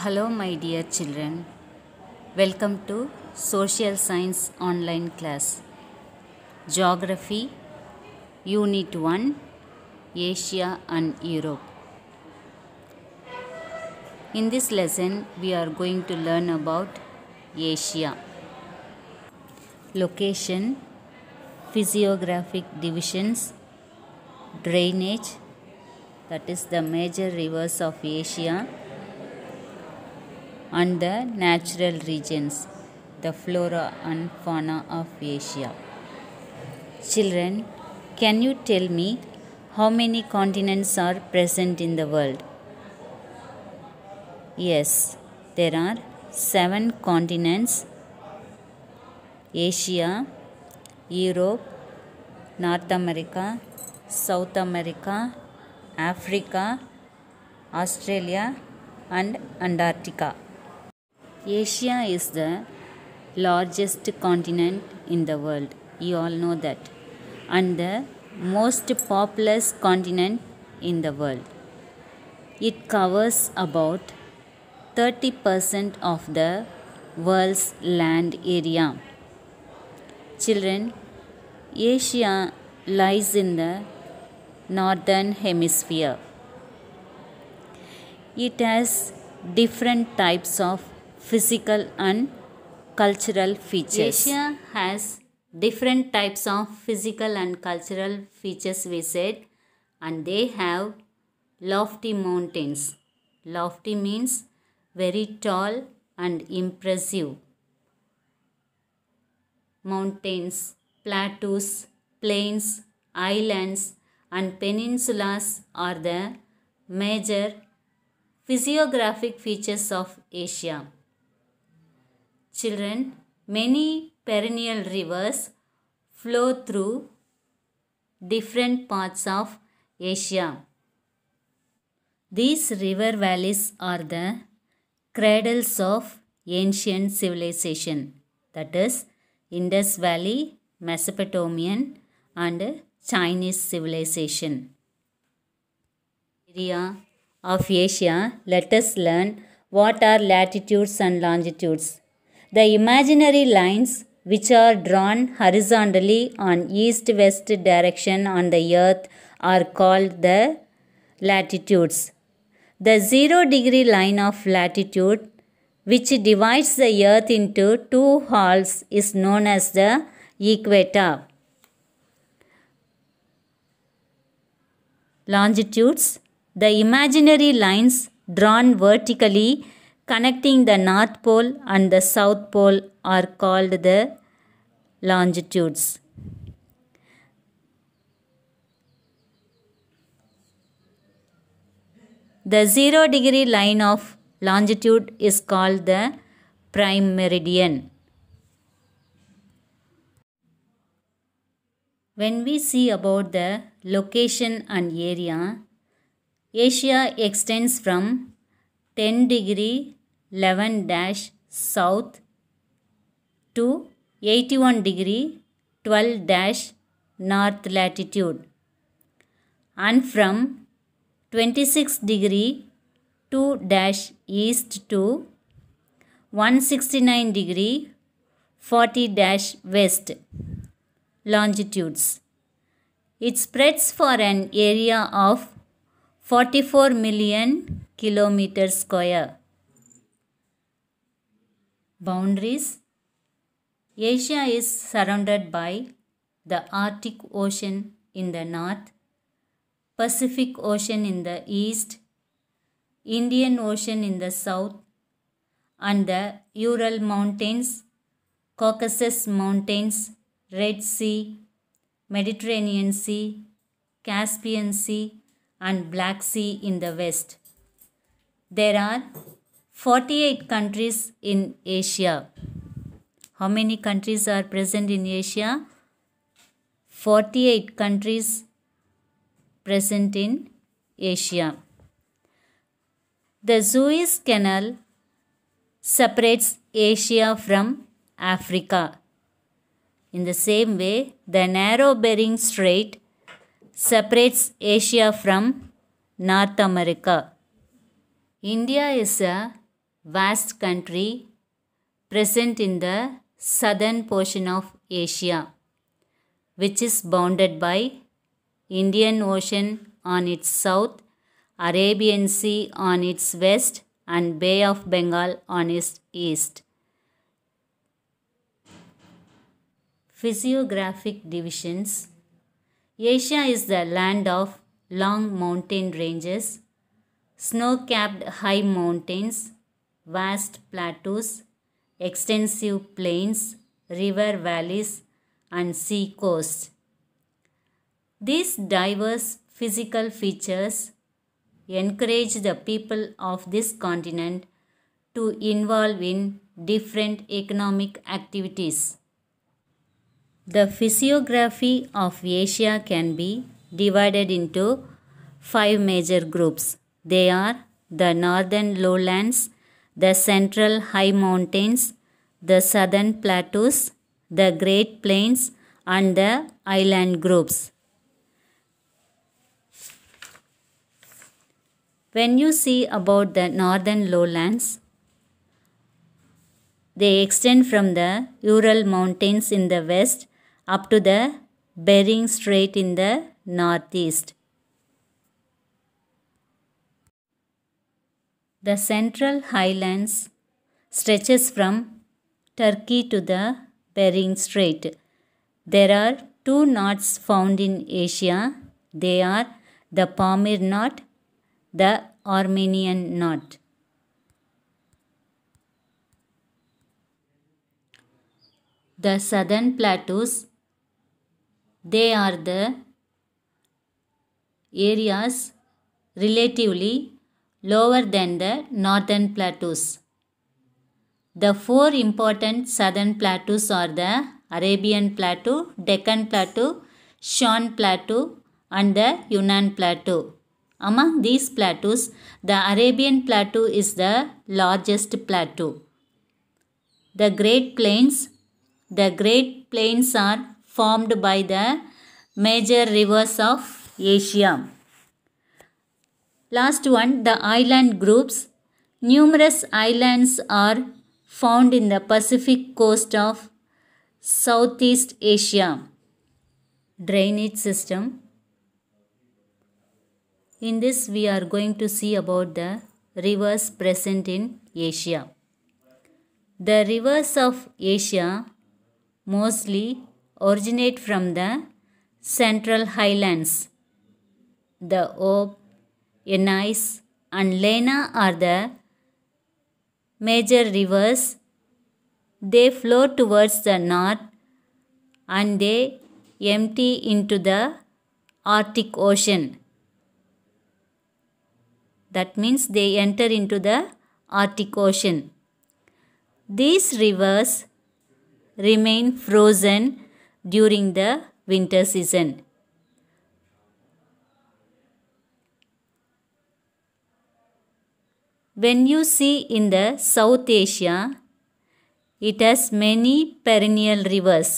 Hello, my dear children. Welcome to Social Science Online class. Geography Unit 1 Asia and Europe. In this lesson, we are going to learn about Asia. Location, physiographic divisions, drainage, that is the major rivers of Asia and the natural regions, the flora and fauna of Asia. Children, can you tell me how many continents are present in the world? Yes, there are seven continents Asia, Europe, North America, South America, Africa, Australia, and Antarctica. Asia is the largest continent in the world. You all know that. And the most populous continent in the world. It covers about 30% of the world's land area. Children, Asia lies in the northern hemisphere. It has different types of physical and cultural features. Asia has different types of physical and cultural features we said and they have lofty mountains. Lofty means very tall and impressive. Mountains, plateaus, plains, islands and peninsulas are the major physiographic features of Asia. Children, many perennial rivers flow through different parts of Asia. These river valleys are the cradles of ancient civilization that is Indus Valley, Mesopotamian and Chinese civilization. Area of Asia, let us learn what are latitudes and longitudes the imaginary lines which are drawn horizontally on east west direction on the earth are called the latitudes. The 0 degree line of latitude which divides the earth into two halves is known as the equator. Longitudes The imaginary lines drawn vertically connecting the North Pole and the South Pole are called the longitudes. The zero degree line of longitude is called the prime meridian. When we see about the location and area, Asia extends from 10 degree 11 dash south to 81 degree 12 dash north latitude and from 26 degree 2 dash east to 169 degree 40 dash west longitudes. It spreads for an area of 44 million kilometer square. Boundaries Asia is surrounded by the Arctic Ocean in the north, Pacific Ocean in the east, Indian Ocean in the south, and the Ural Mountains, Caucasus Mountains, Red Sea, Mediterranean Sea, Caspian Sea, and Black Sea in the west. There are 48 countries in Asia. How many countries are present in Asia? 48 countries present in Asia. The Suez Canal separates Asia from Africa. In the same way, the narrow Bering Strait separates Asia from North America. India is a vast country present in the southern portion of Asia, which is bounded by Indian Ocean on its south, Arabian Sea on its west, and Bay of Bengal on its east. Physiographic divisions Asia is the land of long mountain ranges snow-capped high mountains, vast plateaus, extensive plains, river valleys, and sea coasts. These diverse physical features encourage the people of this continent to involve in different economic activities. The physiography of Asia can be divided into five major groups they are the northern lowlands, the central high mountains, the southern plateaus, the great plains, and the island groups. When you see about the northern lowlands, they extend from the Ural Mountains in the west up to the Bering Strait in the northeast. The Central Highlands stretches from Turkey to the Bering Strait. There are two knots found in Asia. They are the Pamir knot, the Armenian knot. The southern plateaus, they are the areas relatively lower than the northern plateaus. The four important southern plateaus are the Arabian Plateau, Deccan Plateau, Shan Plateau, and the Yunnan Plateau. Among these plateaus, the Arabian Plateau is the largest plateau. The Great Plains The Great Plains are formed by the major rivers of Asia. Last one, the island groups. Numerous islands are found in the Pacific coast of Southeast Asia. Drainage system. In this, we are going to see about the rivers present in Asia. The rivers of Asia mostly originate from the central highlands. The Ob, Enise and Lena are the major rivers. They flow towards the north and they empty into the Arctic Ocean. That means they enter into the Arctic Ocean. These rivers remain frozen during the winter season. When you see in the South Asia, it has many perennial rivers.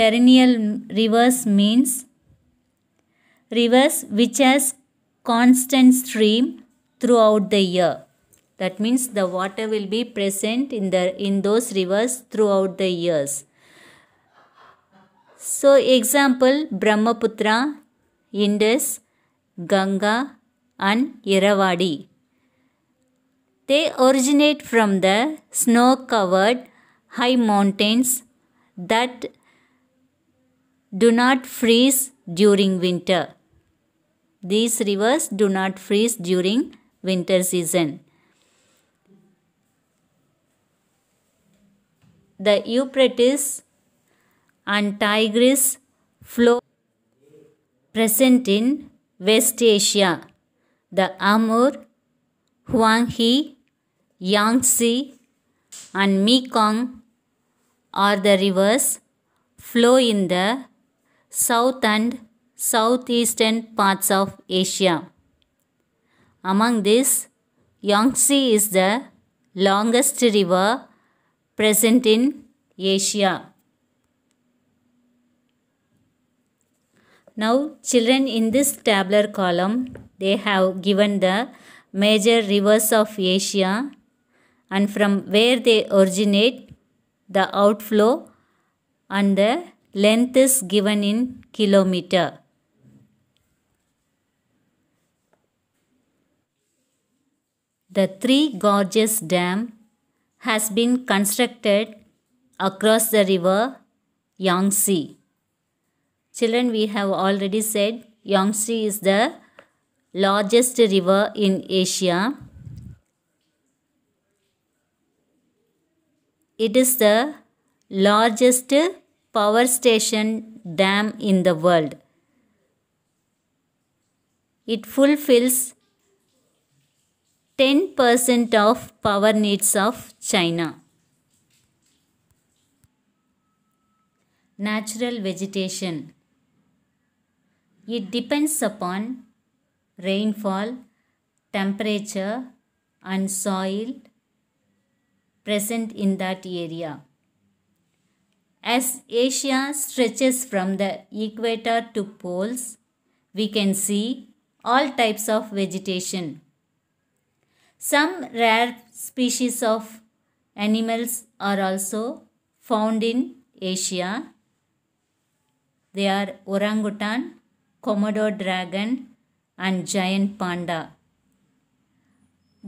Perennial rivers means rivers which has constant stream throughout the year. That means the water will be present in the in those rivers throughout the years. So example Brahmaputra, Indus, Ganga and Irrawaddy. They originate from the snow covered high mountains that do not freeze during winter. These rivers do not freeze during winter season. The Euphrates and Tigris flow present in West Asia. The Amur Huanghe, Yangtze, and Mekong are the rivers flow in the south and southeastern parts of Asia. Among these, Yangtze is the longest river present in Asia. Now children in this tabular column they have given the major rivers of Asia and from where they originate, the outflow and the length is given in kilometer. The Three Gorges Dam has been constructed across the river Yangtze. Children, we have already said Yangtze is the largest river in Asia. It is the largest power station dam in the world. It fulfills 10% of power needs of China. Natural vegetation. It depends upon rainfall, temperature and soil present in that area. As Asia stretches from the equator to poles, we can see all types of vegetation. Some rare species of animals are also found in Asia. They are orangutan, Komodo dragon, and giant panda.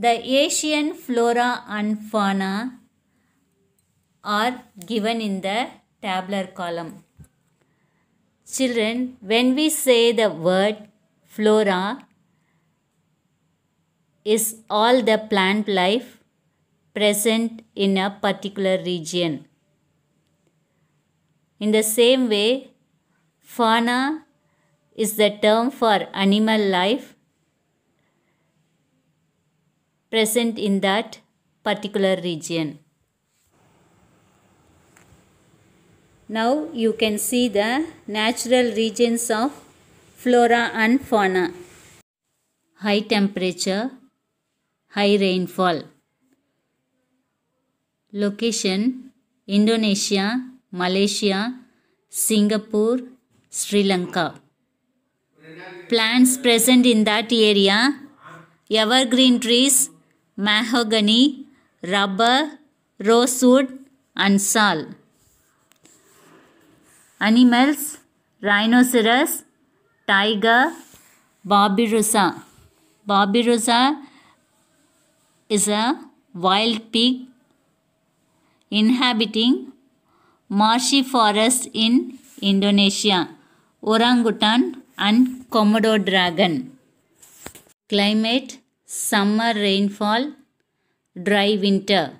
The Asian flora and fauna are given in the tabular column. Children, when we say the word flora is all the plant life present in a particular region. In the same way, fauna is the term for animal life present in that particular region. Now you can see the natural regions of flora and fauna. High temperature, high rainfall. Location Indonesia, Malaysia, Singapore, Sri Lanka. Plants present in that area evergreen trees, mahogany, rubber, rosewood, and sal. Animals rhinoceros, tiger, babirusa. Babirusa is a wild pig inhabiting marshy forests in Indonesia. Orangutan and Komodo dragon. Climate Summer rainfall, dry winter.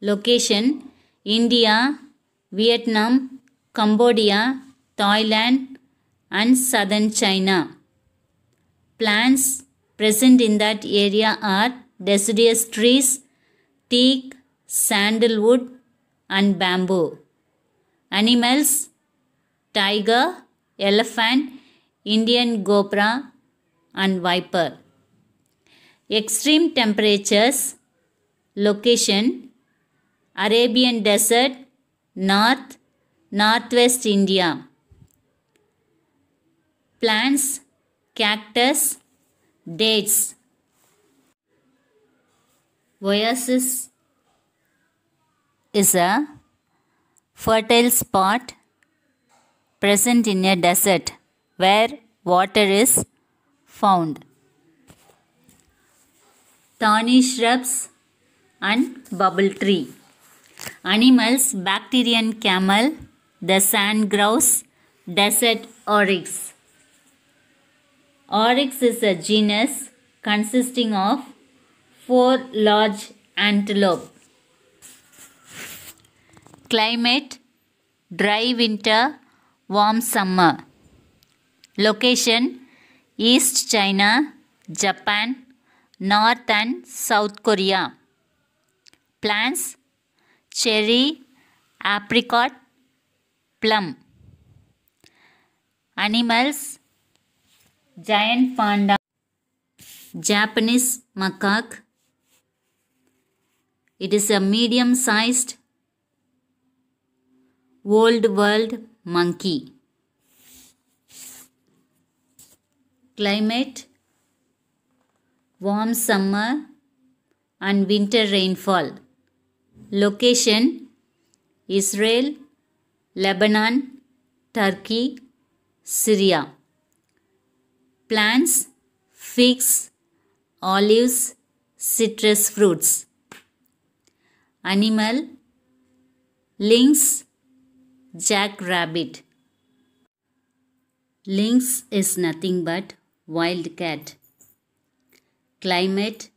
Location India, Vietnam, Cambodia, Thailand, and southern China. Plants present in that area are deciduous trees, teak, sandalwood, and bamboo. Animals Tiger, elephant, Indian gopra, and viper. Extreme temperatures, location, Arabian Desert, North, Northwest India. Plants, cactus, dates. Oasis is a fertile spot present in a desert where water is found. Thorny shrubs and bubble tree. Animals, Bactrian camel, the sand grouse, desert oryx. Oryx is a genus consisting of four large antelope. Climate dry winter, warm summer. Location East China, Japan, North and South Korea. Plants Cherry, apricot, plum. Animals Giant panda, Japanese macaque. It is a medium sized old world monkey. Climate warm summer and winter rainfall. Location Israel, Lebanon, Turkey, Syria. Plants figs, olives, citrus fruits. Animal lynx, Jack Rabbit. Lynx is nothing but wildcat. Climate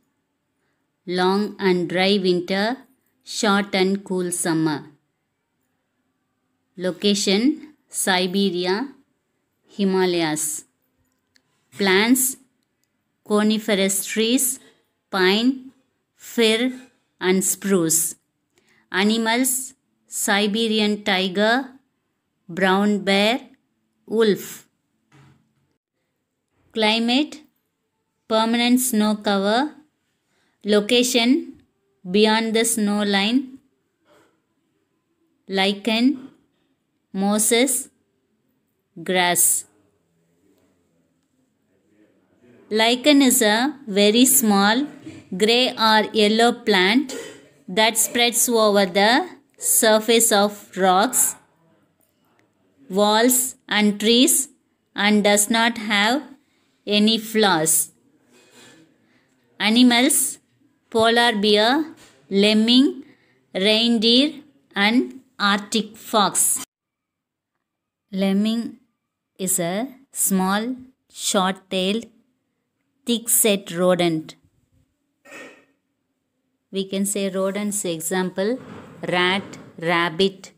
long and dry winter, short and cool summer. Location Siberia, Himalayas. Plants coniferous trees, pine, fir, and spruce. Animals Siberian tiger, brown bear, wolf. Climate permanent snow cover. Location beyond the snow line. Lichen, mosses, grass. Lichen is a very small grey or yellow plant that spreads over the surface of rocks, walls and trees and does not have any flaws. Animals, polar bear, lemming, reindeer and arctic fox. Lemming is a small, short-tailed, thick-set rodent. We can say rodents example rat, rabbit.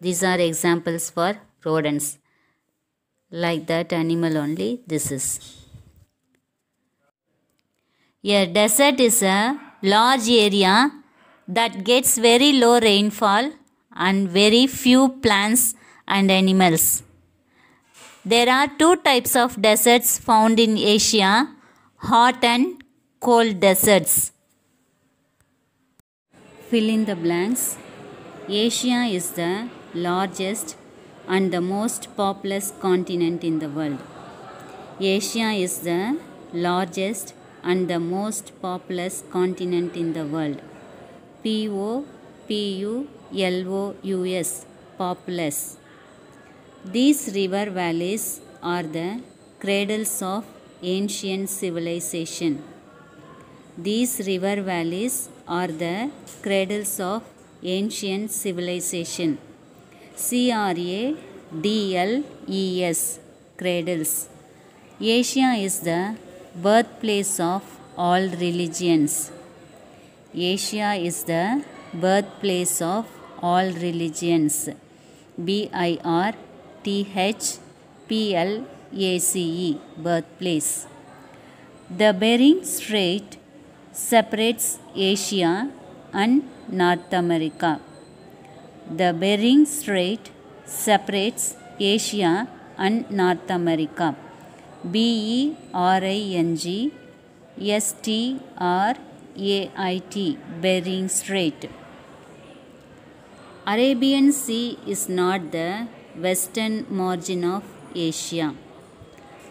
These are examples for rodents. Like that animal only this is. A desert is a large area that gets very low rainfall and very few plants and animals. There are two types of deserts found in Asia hot and cold deserts. Fill in the blanks. Asia is the largest and the most populous continent in the world. Asia is the largest and the most populous continent in the world. P O P U L O U S populous. These river valleys are the cradles of ancient civilization. These river valleys are the cradles of ancient civilization. C R A D L E S cradles. Asia is the birthplace of all religions. Asia is the birthplace of all religions. B I R T H P L A C E birthplace. The Bering Strait separates Asia and North America. The Bering Strait separates Asia and North America. B E R I N G S T R A I T Bering Strait. Arabian Sea is not the western margin of Asia.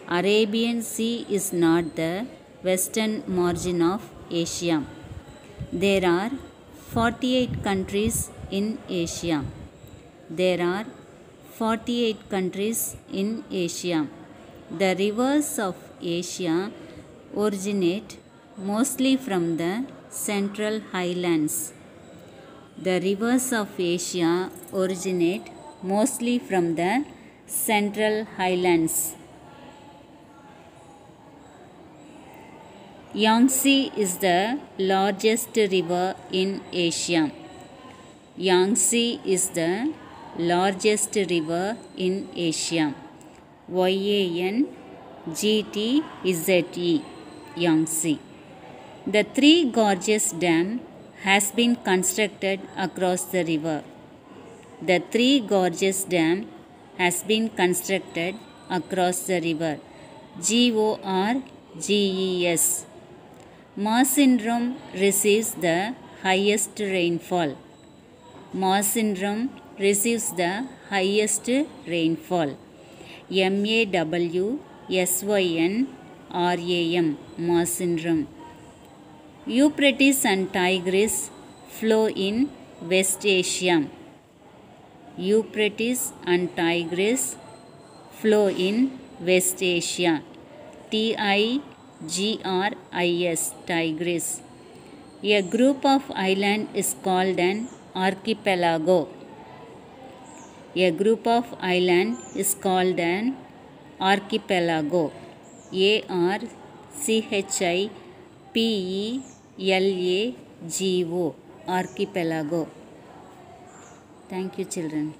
Arabian Sea is not the western margin of Asia. There are 48 countries in Asia. There are 48 countries in Asia. The rivers of Asia originate mostly from the central highlands. The rivers of Asia originate mostly from the central highlands. Yangtze is the largest river in Asia. Yangtze is the largest river in Asia. Y A N G T Z E Yangtze. The Three Gorges Dam has been constructed across the river. The Three Gorges Dam has been constructed across the river. G O R G E S syndrome receives the highest rainfall. syndrome receives the highest rainfall. M A W S Y N R A M syndrome. Euphrates and Tigris flow in West Asia. Euphrates and Tigris flow in West Asia. T I G-R-I-S, Tigris. A group of island is called an archipelago. A group of island is called an archipelago. A R C H I P E L A G O archipelago. Thank you, children.